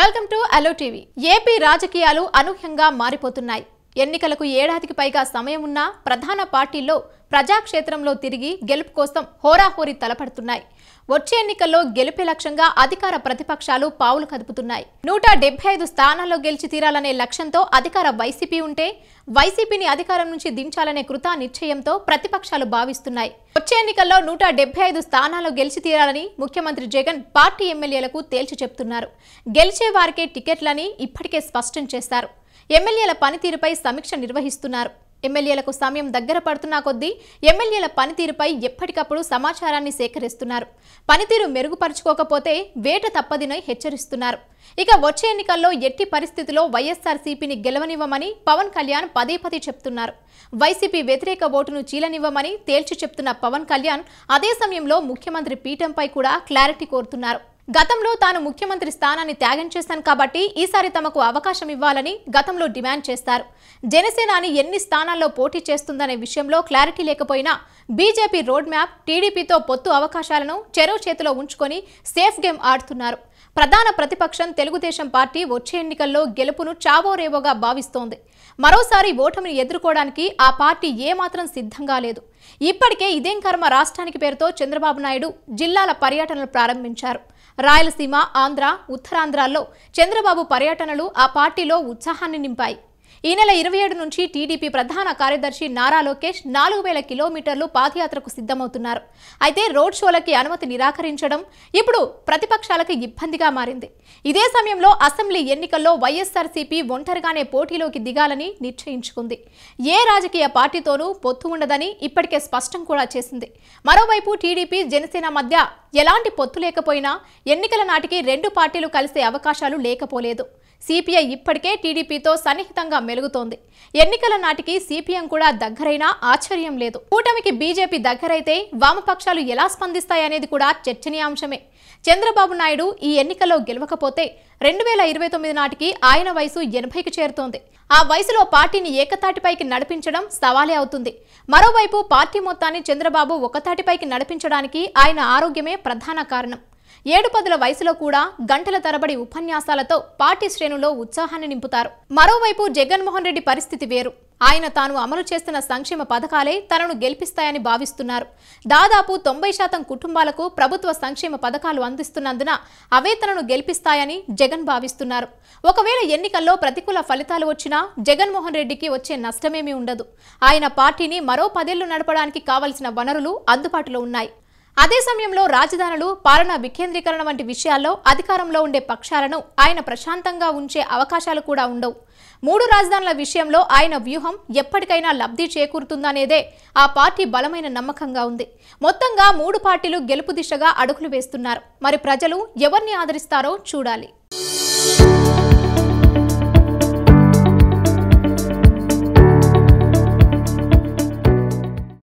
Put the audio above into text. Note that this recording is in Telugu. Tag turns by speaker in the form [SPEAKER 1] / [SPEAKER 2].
[SPEAKER 1] వెల్కమ్ టు అలో టీవీ ఏపీ రాజకీయాలు అనూహ్యంగా మారిపోతున్నాయి ఎన్నికలకు ఏడాదికి పైగా సమయం ఉన్నా ప్రధాన పార్టీల్లో ప్రజాక్షేత్రంలో తిరిగి గెలుపు కోసం హోరాహోరీ తలపడుతున్నాయి వచ్చే ఎన్నికల్లో గెలుపే లక్ష్యంగా అధికార ప్రతిపక్షాలు పావులు కదుపుతున్నాయి నూట డెబ్బై ఐదు స్థానాల్లో గెలిచి తీరాలనే లక్ష్యంతో అధికార వైసీపీ ఉంటే వైసీపీని అధికారం నుంచి దించాలనే కృత నిశ్చయంతో ప్రతిపక్షాలు భావిస్తున్నాయి వచ్చే ఎన్నికల్లో నూట డెబ్బై ఐదు స్థానాల్లో గెలిచి తీరాలని ముఖ్యమంత్రి జగన్ పార్టీ ఎమ్మెల్యేలకు తేల్చి చెప్తున్నారు గెలిచే వారికే టికెట్లని ఇప్పటికే స్పష్టం చేశారు ఎమ్మెల్యేల పనితీరుపై సమీక్ష నిర్వహిస్తున్నారు ఎమ్మెల్యేలకు సమయం దగ్గర పడుతున్నా కొద్దీ ఎమ్మెల్యేల పనితీరుపై ఎప్పటికప్పుడు సమాచారాన్ని సేకరిస్తున్నారు పనితీరు మెరుగుపరుచుకోకపోతే వేట తప్పదినై హెచ్చరిస్తున్నారు ఇక వచ్చే ఎన్నికల్లో ఎట్టి పరిస్థితిలో వైఎస్ఆర్సీపీని గెలవనివ్వమని పవన్ కళ్యాణ్ పదే పదే చెప్తున్నారు వైసీపీ వ్యతిరేక ఓటును చీలనివ్వమని తేల్చి చెప్తున్న పవన్ కళ్యాణ్ అదే సమయంలో ముఖ్యమంత్రి పీఠంపై కూడా క్లారిటీ కోరుతున్నారు గతంలో తాను ముఖ్యమంత్రి స్థానాన్ని త్యాగం చేశాను కాబట్టి ఈసారి తమకు అవకాశం ఇవ్వాలని గతంలో డిమాండ్ చేస్తారు అని ఎన్ని స్థానాల్లో పోటీ చేస్తుందనే విషయంలో క్లారిటీ లేకపోయినా బీజేపీ రోడ్ మ్యాప్ టీడీపీతో పొత్తు అవకాశాలను చెరో చేతిలో ఉంచుకొని సేఫ్ గేమ్ ఆడుతున్నారు ప్రధాన ప్రతిపక్షం తెలుగుదేశం పార్టీ వచ్చే ఎన్నికల్లో గెలుపును చావోరేవోగా భావిస్తోంది మరోసారి ఓటమిని ఎదుర్కోవడానికి ఆ పార్టీ ఏమాత్రం సిద్ధంగా లేదు ఇప్పటికే ఇదేం కర్మ రాష్ట్రానికి పేరుతో చంద్రబాబు నాయుడు జిల్లాల పర్యటనలు ప్రారంభించారు రాయలసీమ ఆంధ్ర ఉత్తరాంధ్రాల్లో చంద్రబాబు పర్యటనలు ఆ పార్టీలో ఉత్సాహాన్ని నింపాయి ఈ నెల ఇరవై ఏడు నుంచి టీడీపీ ప్రధాన కార్యదర్శి నారా లోకేష్ నాలుగు వేల కిలోమీటర్లు పాదయాత్రకు సిద్ధమవుతున్నారు అయితే రోడ్ షోలకి అనుమతి నిరాకరించడం ఇప్పుడు ప్రతిపక్షాలకు ఇబ్బందిగా మారింది ఇదే సమయంలో అసెంబ్లీ ఎన్నికల్లో వైఎస్సార్సీపీ ఒంటరిగానే పోటీలోకి దిగాలని నిశ్చయించుకుంది ఏ రాజకీయ పార్టీతోనూ పొత్తు ఉండదని ఇప్పటికే స్పష్టం కూడా చేసింది మరోవైపు టీడీపీ జనసేన మధ్య ఎలాంటి పొత్తు లేకపోయినా ఎన్నికల నాటికి రెండు పార్టీలు కలిసే అవకాశాలు లేకపోలేదు సిపిఐ ఇప్పటికే టీడీపీతో సన్నిహితంగా మెలుగుతోంది ఎన్నికల నాటికి సిపిఎం కూడా దగ్గరైనా ఆశ్చర్యం లేదు కూటమికి బీజేపీ దగ్గరైతే వామపక్షాలు ఎలా స్పందిస్తాయనేది కూడా చర్చనీయాంశమే చంద్రబాబు నాయుడు ఈ ఎన్నికల్లో గెలవకపోతే రెండు వేల ఇరవై తొమ్మిది నాటికి ఆయన వయసు ఎనభైకి చేరుతోంది ఆ వయసులో పార్టీని ఏకతాటిపైకి నడిపించడం సవాలే అవుతుంది మరోవైపు పార్టీ మొత్తాన్ని చంద్రబాబు ఒకతాటిపైకి నడిపించడానికి ఆయన ఆరోగ్యమే ప్రధాన కారణం ఏడు పదుల వయసులో కూడా గంటల తరబడి ఉపన్యాసాలతో పార్టీ శ్రేణులో ఉత్సాహాన్ని నింపుతారు మరోవైపు జగన్మోహన్ రెడ్డి పరిస్థితి వేరు ఆయన తాను అమలు చేస్తున్న సంక్షేమ పథకాలే తనను గెలిపిస్తాయని భావిస్తున్నారు దాదాపు తొంభై శాతం కుటుంబాలకు ప్రభుత్వ సంక్షేమ పథకాలు అందిస్తున్నందున అవే తనను గెలిపిస్తాయని జగన్ భావిస్తున్నారు ఒకవేళ ఎన్నికల్లో ప్రతికూల ఫలితాలు వచ్చినా జగన్మోహన్ రెడ్డికి వచ్చే నష్టమేమీ ఉండదు ఆయన పార్టీని మరో పదేళ్లు నడపడానికి కావలసిన వనరులు అందుబాటులో ఉన్నాయి అదే సమయంలో రాజధానులు పాలనా వికేంద్రీకరణ వంటి విషయాల్లో అధికారంలో ఉండే పక్షాలను ఆయన ప్రశాంతంగా ఉంచే అవకాశాలు కూడా ఉండవు మూడు రాజధానుల విషయంలో ఆయన వ్యూహం ఎప్పటికైనా లబ్ధి చేకూరుతుందనేదే ఆ పార్టీ బలమైన నమ్మకంగా ఉంది మొత్తంగా మూడు పార్టీలు గెలుపు దిశగా అడుగులు వేస్తున్నారు మరి ప్రజలు ఎవరిని ఆదరిస్తారో చూడాలి